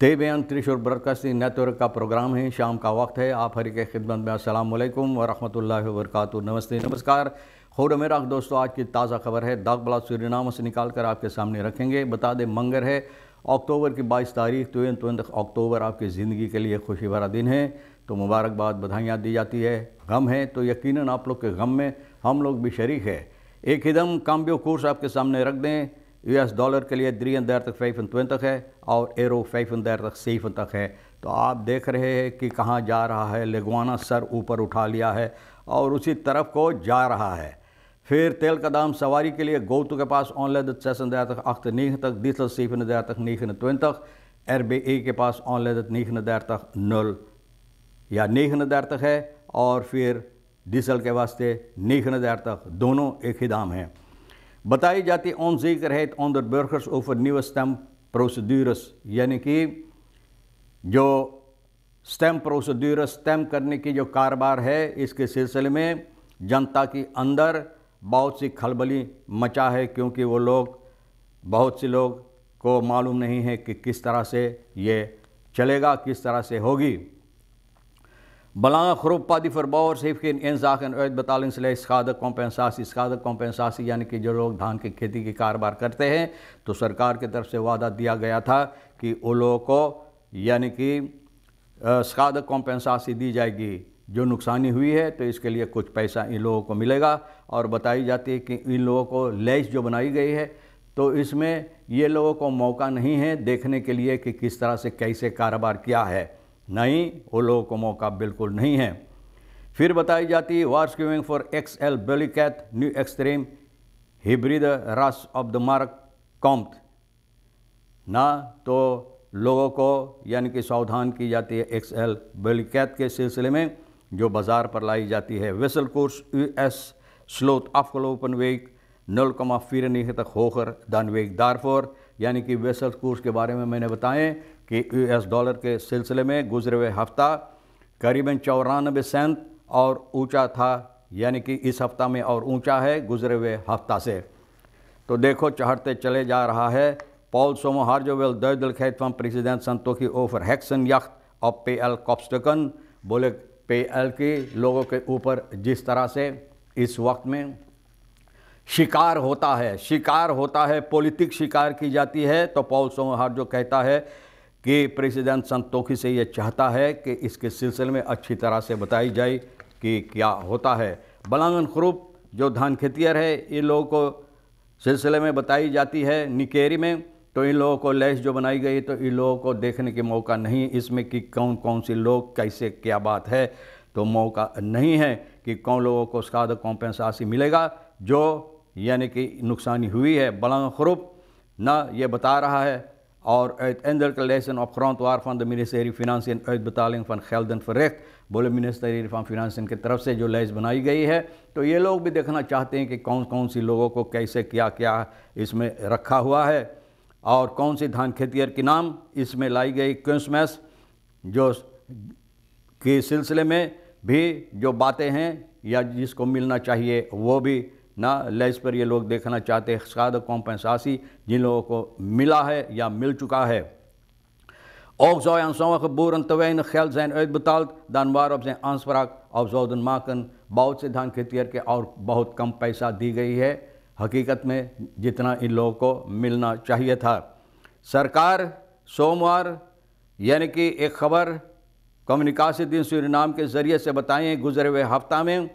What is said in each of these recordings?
तेबयान Trishul broadcasting network का programme है शाम का वक्त है आप हरी के खिदमत में असल वरहमल वरक नमस्ते नमस्कार खौर मेरा दोस्तों आज की ताज़ा खबर है दाग बला सूरीनामा से निकाल कर आपके सामने रखेंगे बता दें मंगर है अक्टूबर की बाईस तारीख तुवें तो तुन अक्टूबर आपकी ज़िंदगी के लिए खुशी भरा दिन है तो मुबारकबाद बधाइयाँ दी जाती है गम है तो यकीन आप लोग के गम में हम लोग भी शरीक है एक एकदम काम्बियो कोर्स आपके सामने रख दें यूएस डॉलर के लिए 33.25 है और एरो तक है तो आप देख रहे हैं कि कहाँ जा रहा है लेगवाना सर ऊपर उठा लिया है और उसी तरफ को जा रहा है फिर तेल का दाम सवारी के लिए गोतु के पास ऑनलाइद सेसन तक अख्त नीह तक डीसल सीफन दर तक नीखन त्वन तक एर बी के पास ऑनलाइद नीखन दर तक नल या नीखन दर तक है और फिर डीजल के वास्ते नीखन दैर तक दोनों एक ही दाम हैं बताई जाती onzekerheid बर्खर्स ऑफ न्यू स्टैम प्रोसीड्यूरस यानी कि जो स्टैम प्रोसीड्यूर स्टैम करने की जो कारोबार है इसके सिलसिले में जनता के अंदर बहुत सी खलबली मचा है क्योंकि वो लोग बहुत से लोग को मालूम नहीं है कि किस तरह से ये चलेगा किस तरह से होगी Belangen groep die verbouwers के geen inzage in uitbetalingslijst schadeकम्पेंसासी स्खाद कॉम्पेंसासी यानी कि जो लोग धान की खेती की कारोबार करते हैं तो सरकार की तरफ से वादा दिया गया था कि उन लोगों को यानी कि स्खाद कॉम्पेंसासी दी जाएगी जो नुकसानी हुई है तो इसके लिए कुछ पैसा इन लोगों को मिलेगा और बताई जाती है कि इन लोगों को लेस जो बनाई गई है तो इसमें ये लोगों को मौका नहीं है देखने के लिए कि किस तरह से कैसे कारोबार किया है नहीं वो लोगों को मौका बिल्कुल नहीं है फिर बताई जाती वार्स क्यूइंग फॉर एक्स एल बेलिकैथ न्यू एक्सट्रीम हिब्रिद रास ऑफ द मार्क कॉम्प्ट ना तो लोगों को यानी कि सावधान की जाती है एक्स एल बेलिकैत के सिलसिले में जो बाज़ार पर लाई जाती है वेसल कोर्स यू एस कमा फिर नहीं तक होकर दार फोर यानी कि वेसल कोर्स के बारे में मैंने बताएं कि यूएस डॉलर के सिलसिले में गुजरे हुए हफ्ता करीबन चौरानबे सेंट और ऊंचा था यानी कि इस हफ्ता में और ऊंचा है गुजरे हुए हफ्ता से तो देखो चढ़ते चले जा रहा है पॉल सोमो हार्जोवेल दर्दल खैत फॉम प्रेसिडेंट संतोखी ओफर हैक्सन यख्त और पे एल कॉप्स्टकन बोले पे एल की लोगों के ऊपर जिस तरह से इस वक्त में शिकार होता है शिकार होता है पॉलिटिक शिकार की जाती है तो पॉल सोमो हार्जो कहता है कि प्रेसिडेंट संतोखी से ये चाहता है कि इसके सिलसिले में अच्छी तरह से बताई जाए कि क्या होता है बलांगन खरूप जो धान खेतियर है इन लोगों को सिलसिले में बताई जाती है निकेरी में तो इन लोगों को लैस जो बनाई गई तो इन लोगों को देखने के मौका नहीं इसमें कि कौन कौन से लोग कैसे क्या बात है तो मौका नहीं है कि कौन लोगों को उसका कॉम्पेंसासी मिलेगा जो यानी कि नुकसानी हुई है बलंग खरूप ना ये बता रहा है Or uit eindelijke lijsten op grondwaar van de ministerie Financiën uitbetaling van gelden verricht. बोले मिनिस्ट्री फॉर्म फिनांसिंग की तरफ से जो लिस्ट बनाई गई है तो ये लोग भी देखना चाहते हैं कि कौन कौन सी लोगों को कैसे क्या क्या इसमें रखा हुआ है और कौन सी धान खेतियर के नाम इसमें लाई गई क्रिसमस जो के सिलसिले में भी जो बातें हैं या जिसको मिलना चाहिए वो भी ना लेस पर ये लोग देखना चाहते कौम कॉम्पेंसासी जिन लोगों को मिला है या मिल चुका है Opzij तवैन sommige boeren te weinig geld zijn uitbetaald, dan waarop बहुत से धान खेती करके और बहुत कम पैसा दी गई है हकीकत में जितना इन लोगों को मिलना चाहिए था सरकार सोमवार यानी कि एक खबर कम्युनिकासी दिन नाम के ज़रिए से बताएं गुजरे हुए हफ्ता में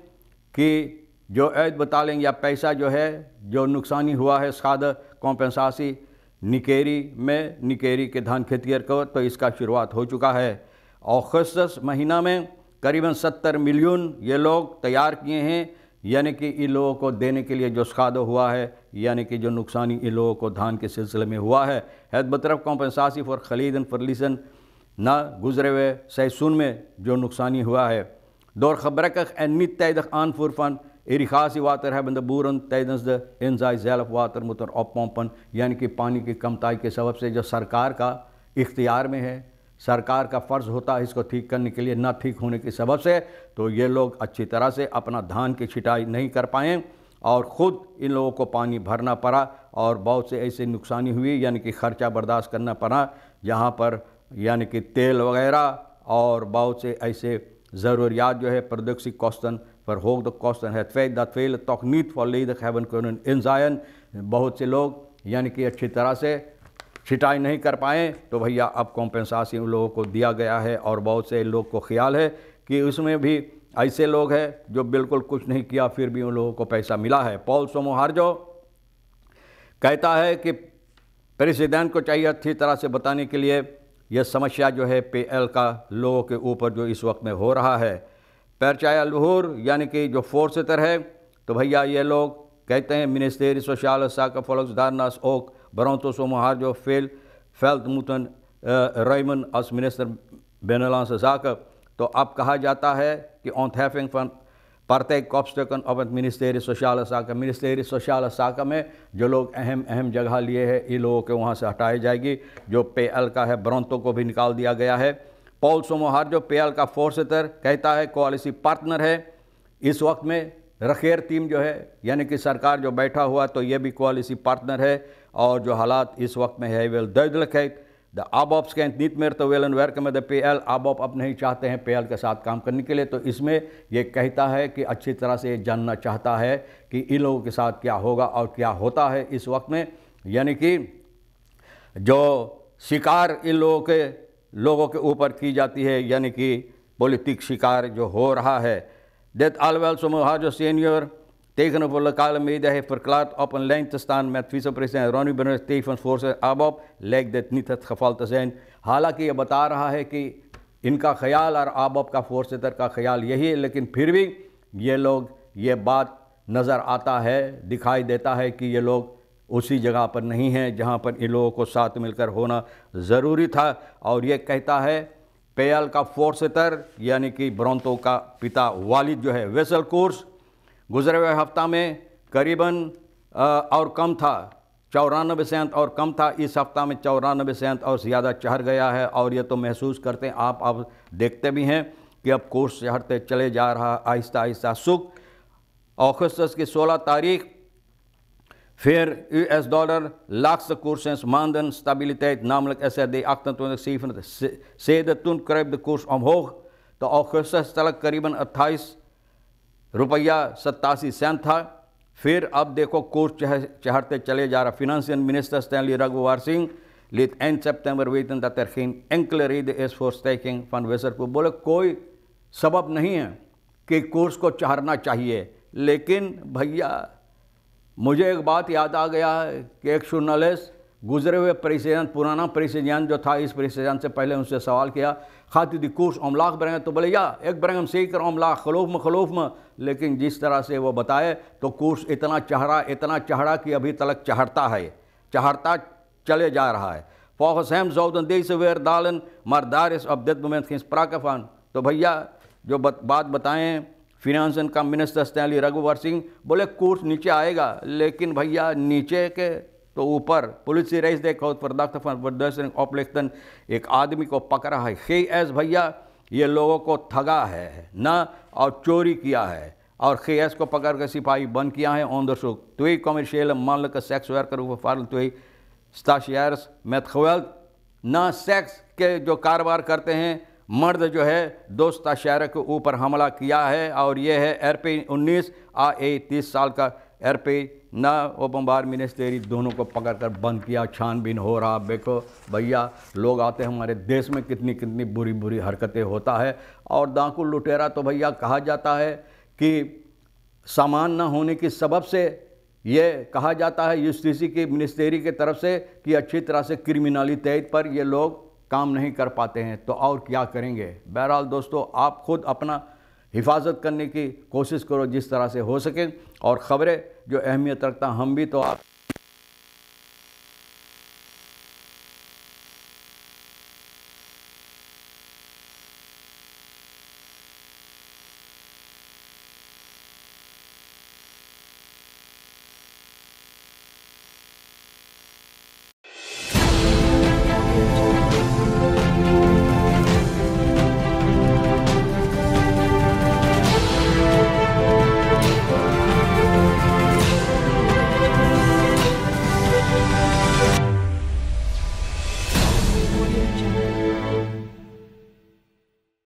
कि जो ऐद लेंगे या पैसा जो है जो नुकसानी हुआ है खाद कॉम्पेंसासी निकेरी में निकेरी के धान खेती को तो इसका शुरुआत हो चुका है और महीना में करीबन सत्तर मिलियन ये लोग तैयार किए हैं यानी कि इन लोगों को देने के लिए जो साद हुआ है यानी कि जो नुकसानी इन लोगों को धान के सिलसिले में हुआ है हैद बतरफ कॉम्पेंसासी फॉर एंड फरलिसन ना गुजरे हुए सैसून में जो नुकसानी हुआ है दौर खबरक एन तैद आन फुरफान इरिकासीवातर है बंद बूरन तयदस द इंजाई जैलफ वातर मुतर ओपोपन यानी कि पानी की कमताई के सबब से जो सरकार का इख्तियार में है सरकार का फ़र्ज़ होता है इसको ठीक करने के लिए ना ठीक होने के सबब से तो ये लोग अच्छी तरह से अपना धान की छिटाई नहीं कर पाएँ और ख़ुद इन लोगों को पानी भरना पड़ा और बहुत से ऐसे नुकसानी हुई यानी कि ख़र्चा बर्दाश्त करना पड़ा यहाँ पर यानी कि तेल वगैरह और बहुत से ऐसे ज़रूरियात जो है प्रदक्षित कौस्तन verhoog de kosten. En het feit dat velen toch niet volledig hebben kunnen inzaaien, बहुत से लोग यानी कि अच्छी तरह से छिटाई नहीं कर पाए तो भैया अब कॉम्पेंसासी उन लोगों को दिया गया है और बहुत से लोग को ख्याल है कि उसमें भी ऐसे लोग हैं जो बिल्कुल कुछ नहीं किया फिर भी उन लोगों को पैसा मिला है पॉल सोमोहार्जो कहता है कि प्रेसिडेंट को चाहिए अच्छी तरह से बताने के लिए यह समस्या जो है पे एल का लोगों के ऊपर जो इस वक्त में हो रहा है परचाए अलहूर यानी कि जो फोर सितर है तो भैया ये लोग कहते हैं मिनिस्टेर सोशाल साक फलक्स दारनास ओक सो सोमहार जो फेल फैल्त मुतन रईमन अस मिनिस्टर बेनलास साक तो अब कहा जाता है कि ऑन थैफिंग फन प्रत्येक कॉपस्टकन अब मिनिस्टेर सोशाल साका मिनिस्टेर सोशाल साका में जो लोग अहम अहम जगह लिए हैं इन लोगों के वहाँ से हटाई जाएगी जो पे का है ब्रंतों को भी निकाल दिया गया है पॉल सोमोहार जो पेयल का फोर्सेतर कहता है कोलिसी पार्टनर है इस वक्त में रखेर टीम जो है यानी कि सरकार जो बैठा हुआ तो ये भी कोलिसी पार्टनर है और जो हालात इस वक्त में है वेल दर्ज है तो द आबॉप्स के नीत मेर तो वेलन वेर कम पे एल आबॉप अब नहीं चाहते हैं पे एल के साथ काम करने के लिए तो इसमें ये कहता है कि अच्छी तरह से ये जानना चाहता है कि इन लोगों के साथ क्या होगा और क्या होता है इस वक्त में यानी कि जो शिकार इन लोगों के लोगों के ऊपर की जाती है यानी कि पॉलिटिक शिकार जो हो रहा है डेथ आलवेल सोमोहाजो सीनियर तेगन ऑफ लोकल मीडिया है प्रकलात ऑपन लैंग तो स्थान में फीसो प्रेसिडेंट रोनी बनर स्टेफन फोर्स अब अब दैट नीत खफाल तसैन हालांकि ये बता रहा है कि इनका ख्याल और आब अब का फोर्स का ख्याल यही है लेकिन फिर भी ये लोग ये बात नज़र आता है दिखाई देता है कि ये लोग उसी जगह पर नहीं है जहाँ पर इन लोगों को साथ मिलकर होना ज़रूरी था और ये कहता है पेयल का फोर्सतर यानी कि ब्रंतो का पिता वालिद जो है वेसल कोर्स गुजरे हुए हफ्ता में करीबन और कम था चौरानबे सेंत और कम था इस हफ्ता में चौरानबे सेंत और ज़्यादा चढ़ गया है और ये तो महसूस करते हैं आप अब देखते भी हैं कि अब कोर्स चढ़ते चले जा रहा आहिस्ता आहिस्ता सुख ऑगस्तस की 16 तारीख Vir US dollar, laagste koerssinds maanden, stabiliteit, namelijk SRD 28,7. Zeden toen kruipt de koers omhoog. तो अगस्त तक करीबन 28 रुपया सत्तासी सेंट था फिर अब देखो कोर्स चह, चढ़ते चले जा रहा फिनेंशियल मिनिस्टर स्टैनली रघुवार सिंह लित एंड सितंबर वेतन दत रखीन एंकल रीद एस फॉर स्टैकिंग फन वेसर को बोले कोई सबब नहीं है कि कोर्स को चढ़ना चाहिए लेकिन भैया मुझे एक बात याद आ गया है कि एक जर्नलिस्ट गुजरे हुए प्रेसिडेंट पुराना प्रेसिडेंट जो था इस प्रेसिडेंट से पहले उनसे सवाल किया खाती दी कोर्स अमलाक बरेंगे तो बोले या एक बरेंगे हम सही करो अमलाक खलूफ में खलूफ में लेकिन जिस तरह से वो बताए तो कोर्स इतना चहरा इतना चहरा कि अभी तलक चहरता है चहरता चले जा रहा है फौहस हैम दे से वेर दालन मरदारिस अब दिद मोमेंट प्राकफान तो भैया जो बत, बात बताएँ फिनांस एंड कम्युनिस्ट स्टैनली रघुवर सिंह बोले कोर्स नीचे आएगा लेकिन भैया नीचे के तो ऊपर पुलिस से देखो प्रदाक्त प्रदर्शन ऑपलेक्शन एक आदमी को पकड़ा है खे एस भैया ये लोगों को ठगा है ना और चोरी किया है और खे एस को पकड़ कर सिपाही बंद किया है ऑन द शो तु कॉमर्शियल मान का सेक्स वर्कर फार्म तुई स्टाशियर्स मैथ ना सेक्स के जो कारोबार करते हैं मर्द जो है दोस्त शहर के ऊपर हमला किया है और ये है एरपे पी उन्नीस आ ए तीस साल का आर पी ना ओपन बार मिनिस्ट्री दोनों को पकड़ कर बंद किया छानबीन हो रहा देखो भैया लोग आते हैं हमारे देश में कितनी कितनी बुरी बुरी हरकतें होता है और दाकुल लुटेरा तो भैया कहा जाता है कि सामान ना होने के सबब से ये कहा जाता है यूस्टिसी की मिनिस्ट्री की तरफ से कि अच्छी तरह से क्रिमिनली तहत पर ये लोग काम नहीं कर पाते हैं तो और क्या करेंगे बहरहाल दोस्तों आप खुद अपना हिफाजत करने की कोशिश करो जिस तरह से हो सके और ख़बरें जो अहमियत रखता हम भी तो आप